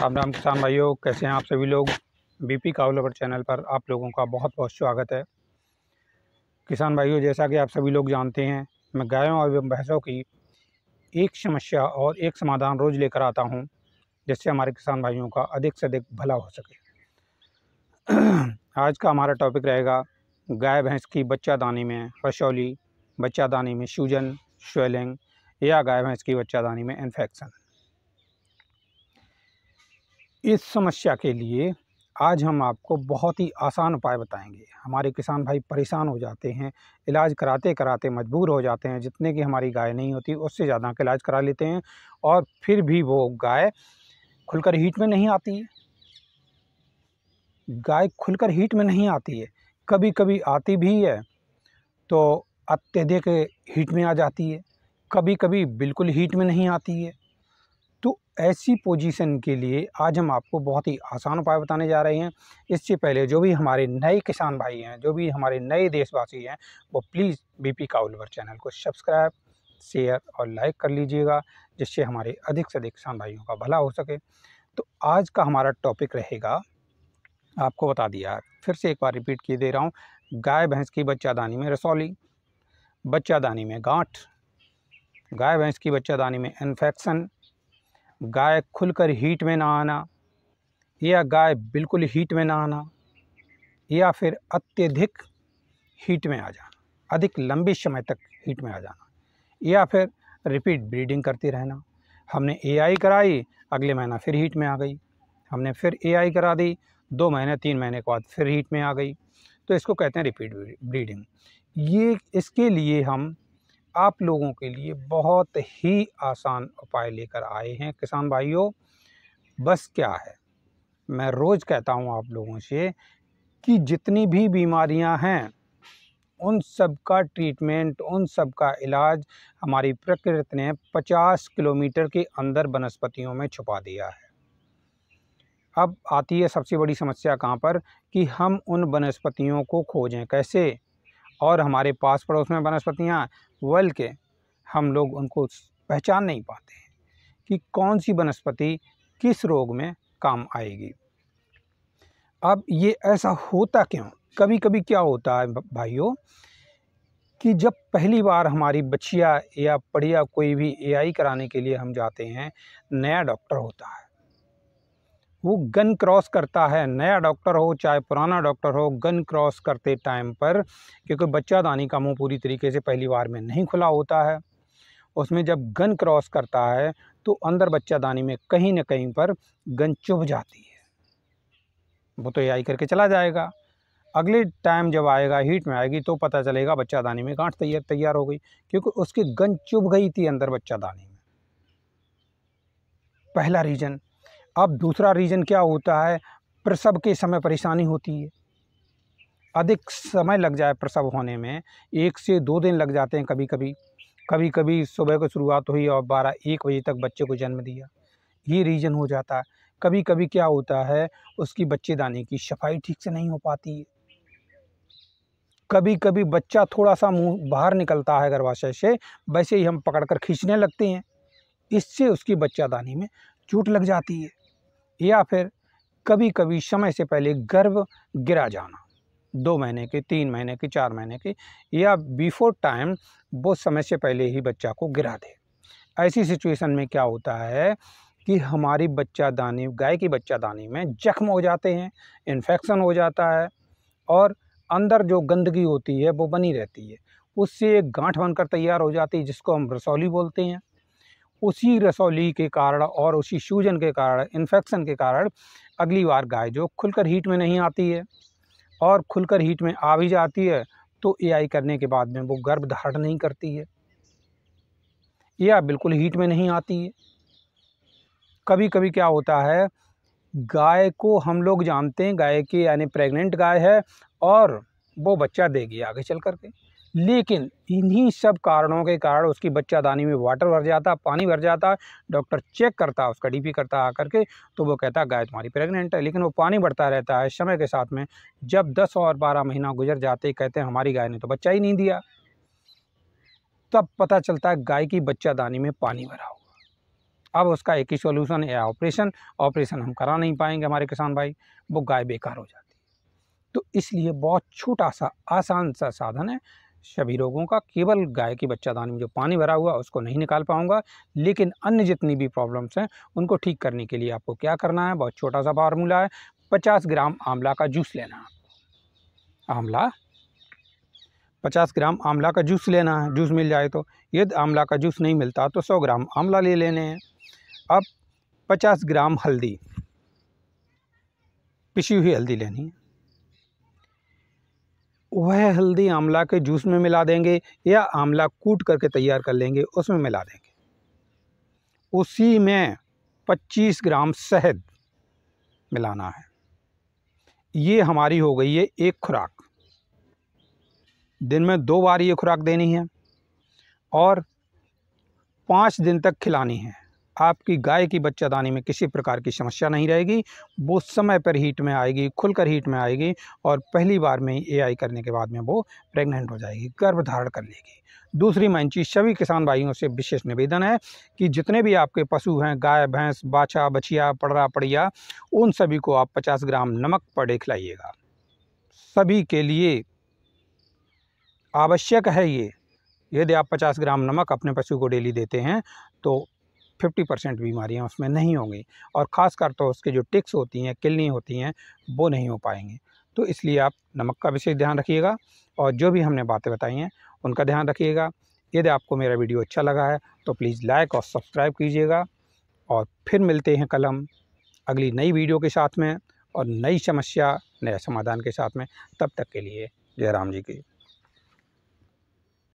राम राम किसान भाइयों कैसे हैं आप सभी लोग बीपी कावलोवर चैनल पर आप लोगों का बहुत बहुत स्वागत है किसान भाइयों जैसा कि आप सभी लोग जानते हैं मैं गायों और भैंसों की एक समस्या और एक समाधान रोज़ लेकर आता हूं जिससे हमारे किसान भाइयों का अधिक से अधिक भला हो सके आज का हमारा टॉपिक रहेगा गाय भैंस की बच्चादानी में फसौली बच्चादानी में सूजन स्वेलिंग या गाय भैंस की बच्चादानी में इन्फेक्शन इस समस्या के लिए आज हम आपको बहुत ही आसान उपाय बताएंगे हमारे किसान भाई परेशान हो जाते हैं इलाज कराते कराते मजबूर हो जाते हैं जितने की हमारी गाय नहीं होती उससे ज़्यादा का इलाज करा लेते हैं और फिर भी वो गाय खुलकर हीट में नहीं आती है गाय खुलकर हीट में नहीं आती है कभी कभी आती भी है तो अत्यधिक हीट में आ जाती है कभी कभी बिल्कुल हीट में नहीं आती है ऐसी पोजीशन के लिए आज हम आपको बहुत ही आसान उपाय बताने जा रहे हैं इससे पहले जो भी हमारे नए किसान भाई हैं जो भी हमारे नए देशवासी हैं वो प्लीज़ बीपी काउलवर चैनल को सब्सक्राइब शेयर और लाइक कर लीजिएगा जिससे हमारे अधिक से अधिक किसान भाइयों का भला हो सके तो आज का हमारा टॉपिक रहेगा आपको बता दिया फिर से एक बार रिपीट किए दे रहा हूँ गाय भैंस की बच्चादानी में रसौली बच्चादानी में गांठ गाय भैंस की बच्चादानी में इन्फेक्शन गाय खुलकर हीट में ना आना या गाय बिल्कुल हीट में ना आना या फिर अत्यधिक हीट में आ जाना अधिक लंबे समय तक हीट में आ जाना या फिर रिपीट ब्रीडिंग करती रहना हमने एआई कराई अगले महीना फिर हीट में आ गई हमने फिर एआई करा दी दो महीने तीन महीने के बाद फिर हीट में आ गई तो इसको कहते हैं रिपीट ब्रीडिंग ये इसके लिए हम आप लोगों के लिए बहुत ही आसान उपाय लेकर आए हैं किसान भाइयों बस क्या है मैं रोज़ कहता हूँ आप लोगों से कि जितनी भी बीमारियां हैं उन सब का ट्रीटमेंट उन सब का इलाज हमारी प्रकृति ने 50 किलोमीटर के अंदर वनस्पतियों में छुपा दिया है अब आती है सबसे बड़ी समस्या कहाँ पर कि हम उन वनस्पतियों को खोजें कैसे और हमारे पास पड़ोस में वनस्पतियाँ बल्कि हम लोग उनको पहचान नहीं पाते हैं कि कौन सी वनस्पति किस रोग में काम आएगी अब ये ऐसा होता क्यों कभी कभी क्या होता है भाइयों कि जब पहली बार हमारी बच्चिया या पढ़िया कोई भी एआई कराने के लिए हम जाते हैं नया डॉक्टर होता है वो गन क्रॉस करता है नया डॉक्टर हो चाहे पुराना डॉक्टर हो गन क्रॉस करते टाइम पर क्योंकि बच्चा दानी का मुंह पूरी तरीके से पहली बार में नहीं खुला होता है उसमें जब गन क्रॉस करता है तो अंदर बच्चा दानी में कहीं ना कहीं पर गन चुभ जाती है वो तो यही करके चला जाएगा अगले टाइम जब आएगा हीट में आएगी तो पता चलेगा बच्चा दानी में गांठ तैयार तैयार हो गई क्योंकि उसकी गन चुभ गई थी अंदर बच्चा दानी में पहला रीज़न अब दूसरा रीज़न क्या होता है प्रसव के समय परेशानी होती है अधिक समय लग जाए प्रसव होने में एक से दो दिन लग जाते हैं कभी कभी कभी कभी सुबह को शुरुआत हुई और बारह एक बजे तक बच्चे को जन्म दिया ये रीज़न हो जाता है कभी कभी क्या होता है उसकी बच्चेदानी की सफाई ठीक से नहीं हो पाती है कभी कभी बच्चा थोड़ा सा मुंह बाहर निकलता है गर्भाशय से वैसे ही हम पकड़कर खींचने लगते हैं इससे उसकी बच्चादानी में चोट लग जाती है या फिर कभी कभी समय से पहले गर्भ गिरा जाना दो महीने के तीन महीने के चार महीने के या बिफोर टाइम वो समय से पहले ही बच्चा को गिरा दे ऐसी सिचुएशन में क्या होता है कि हमारी बच्चा दानी गाय की बच्चा दानी में जख्म हो जाते हैं इन्फेक्शन हो जाता है और अंदर जो गंदगी होती है वो बनी रहती है उससे एक गांठ बनकर तैयार हो जाती है जिसको हम रसौली बोलते हैं उसी रसौली के कारण और उसी सूजन के कारण इन्फेक्शन के कारण अगली बार गाय जो खुलकर हीट में नहीं आती है और खुलकर हीट में आ भी जाती है तो एआई करने के बाद में वो गर्भ धारण नहीं करती है या बिल्कुल हीट में नहीं आती है कभी कभी क्या होता है गाय को हम लोग जानते हैं गाय के यानी प्रेग्नेंट गाय है और वो बच्चा देगी आगे चल कर के लेकिन इन्हीं सब कारणों के कारण उसकी बच्चादानी में वाटर भर जाता पानी भर जाता डॉक्टर चेक करता उसका डीपी करता आकर के तो वो कहता गाय तुम्हारी प्रेग्नेंट है लेकिन वो पानी बढ़ता रहता है समय के साथ में जब दस और बारह महीना गुजर जाते कहते हैं हमारी गाय ने तो बच्चा ही नहीं दिया तब पता चलता है गाय की बच्चादानी में पानी भरा हुआ अब उसका एक ही सोल्यूशन है ऑपरेशन ऑपरेशन हम करा नहीं पाएंगे हमारे किसान भाई वो गाय बेकार हो जाती है तो इसलिए बहुत छोटा सा आसान सा साधन है सभी रोगों का केवल गाय की दान में जो पानी भरा हुआ उसको नहीं निकाल पाऊँगा लेकिन अन्य जितनी भी प्रॉब्लम्स हैं उनको ठीक करने के लिए आपको क्या करना है बहुत छोटा सा फार्मूला है पचास ग्राम आंवला का जूस लेना आंवला पचास ग्राम आंवला का जूस लेना है जूस मिल जाए तो यदि आंवला का जूस नहीं मिलता तो सौ ग्राम आंवला ले लेने हैं अब पचास ग्राम हल्दी पिसी हुई हल्दी लेनी है वह हल्दी आंवला के जूस में मिला देंगे या आंवला कूट करके तैयार कर लेंगे उसमें मिला देंगे उसी में 25 ग्राम शहद मिलाना है ये हमारी हो गई है एक खुराक दिन में दो बार ये खुराक देनी है और पाँच दिन तक खिलानी है आपकी गाय की बच्चादानी में किसी प्रकार की समस्या नहीं रहेगी वो समय पर हीट में आएगी खुलकर हीट में आएगी और पहली बार में ए आई करने के बाद में वो प्रेग्नेंट हो जाएगी गर्भ धारण कर लेगी दूसरी मैं चीज़ सभी किसान भाइयों से विशेष निवेदन है कि जितने भी आपके पशु हैं गाय भैंस बाछा बछिया पड़रा पड़िया उन सभी को आप पचास ग्राम नमक पड़े खिलाइएगा सभी के लिए आवश्यक है ये यदि आप 50 ग्राम नमक अपने पशु को डेली देते हैं तो फिफ्टी परसेंट बीमारियाँ उसमें नहीं होंगी और ख़ासकर तो उसके जो टिक्स होती हैं किलनी होती हैं वो नहीं हो पाएंगे तो इसलिए आप नमक का विशेष ध्यान रखिएगा और जो भी हमने बातें बताई हैं उनका ध्यान रखिएगा यदि आपको मेरा वीडियो अच्छा लगा है तो प्लीज़ लाइक और सब्सक्राइब कीजिएगा और फिर मिलते हैं कलम अगली नई वीडियो के साथ में और नई समस्या नया समाधान के साथ में तब तक के लिए जय राम जी की